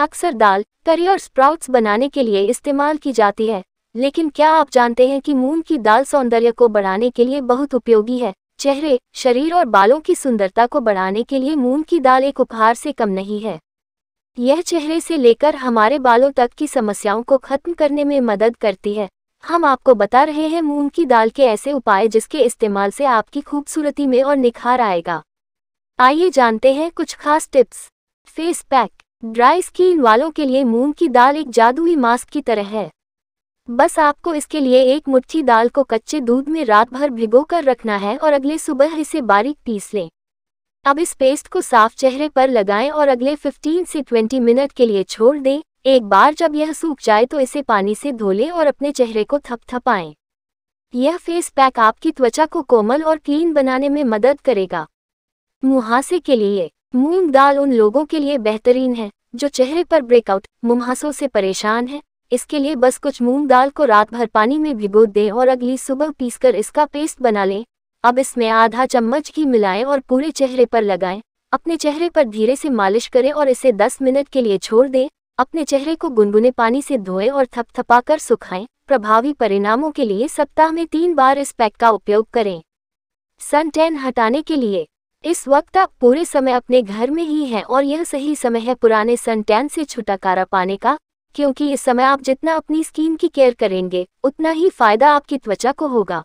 अक्सर दाल करी और स्प्राउट्स बनाने के लिए इस्तेमाल की जाती है लेकिन क्या आप जानते हैं कि मूंग की दाल सौंदर्य को बढ़ाने के लिए बहुत उपयोगी है चेहरे शरीर और बालों की सुंदरता को बढ़ाने के लिए मूंग की दाल एक उपहार से कम नहीं है यह चेहरे से लेकर हमारे बालों तक की समस्याओं को खत्म करने में मदद करती है हम आपको बता रहे हैं मूंग की दाल के ऐसे उपाय जिसके इस्तेमाल से आपकी खूबसूरती में और निखार आएगा आइए जानते हैं कुछ खास tips face pack dry skin वालों के लिए मूंग की दाल एक जादुई मास्क की तरह है बस आपको इसके लिए एक मुट्ठी दाल को कच्चे दूध में रात भर भिगोकर रखना है और अगले सुबह इसे बारीक पीस लें अब इस पेस्ट को साफ चेहरे पर लगाएं और अगले 15 से 20 मिनट के लिए छोड़ दें एक बार जब यह सूख जाए तो इसे पानी से धो लें और अपने चेहरे को थपथपाएं। यह फेस पैक आपकी त्वचा को कोमल और क्लीन बनाने में मदद करेगा मुहासे के लिए मूंग दाल उन लोगों के लिए बेहतरीन है जो चेहरे पर ब्रेकआउट मुमहासों से परेशान है इसके लिए बस कुछ मूंग दाल को रात भर पानी में भिगो दें और अगली सुबह पीसकर इसका पेस्ट बना लें अब इसमें आधा चम्मच घी मिलाएं और पूरे चेहरे पर लगाएं अपने चेहरे पर धीरे से मालिश करें और इसे 10 मिनट के लिए छोड़ दें अपने चेहरे को गुनगुने पानी से धोएं और थपथपाकर सुखाएं प्रभावी परिणामों के लिए सप्ताह में तीन बार इस पैक का उपयोग करें सन टैन हटाने के लिए इस वक्त आप पूरे समय अपने घर में ही हैं और यह सही समय है पुराने सनटैन से छुटकारा पाने का क्योंकि इस समय आप जितना अपनी स्किन की केयर करेंगे उतना ही फायदा आपकी त्वचा को होगा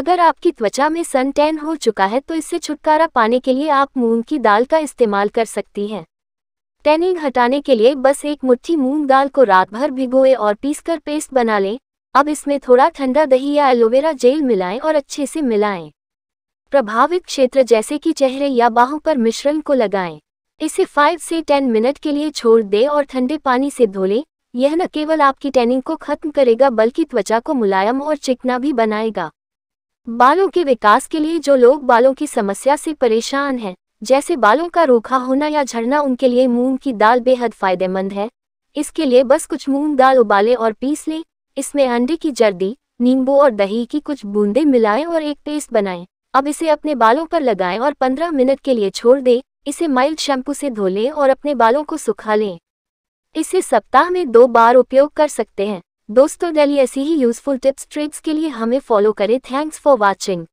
अगर आपकी त्वचा में सनटैन हो चुका है तो इससे छुटकारा पाने के लिए आप मूंग की दाल का इस्तेमाल कर सकती हैं टैनिंग हटाने के लिए बस एक मुट्ठी मूंग दाल को रात भर भिगोए और पीसकर पेस्ट बना लें अब इसमें थोड़ा ठंडा दही या एलोवेरा जेल मिलाएं और अच्छे से मिलाएं प्रभावित क्षेत्र जैसे कि चेहरे या बाहों पर मिश्रण को लगाएं। इसे 5 से 10 मिनट के लिए छोड़ दें और ठंडे पानी से धो लें यह न केवल आपकी टैनिंग को खत्म करेगा बल्कि त्वचा को मुलायम और चिकना भी बनाएगा बालों के विकास के लिए जो लोग बालों की समस्या से परेशान हैं जैसे बालों का रूखा होना या झड़ना उनके लिए मूंग की दाल बेहद फायदेमंद है इसके लिए बस कुछ मूंग दाल उबालें और पीस लें इसमें अंडे की जर्दी नींबू और दही की कुछ बूंदें मिलाएं और एक पेस्ट बनाएं अब इसे अपने बालों पर लगाएं और 15 मिनट के लिए छोड़ दें इसे माइल्ड शैम्पू से धो लें और अपने बालों को सुखा लें इसे सप्ताह में दो बार उपयोग कर सकते हैं दोस्तों डेली ऐसी ही यूजफुल टिप्स ट्रिक्स के लिए हमें फॉलो करें थैंक्स फॉर वॉचिंग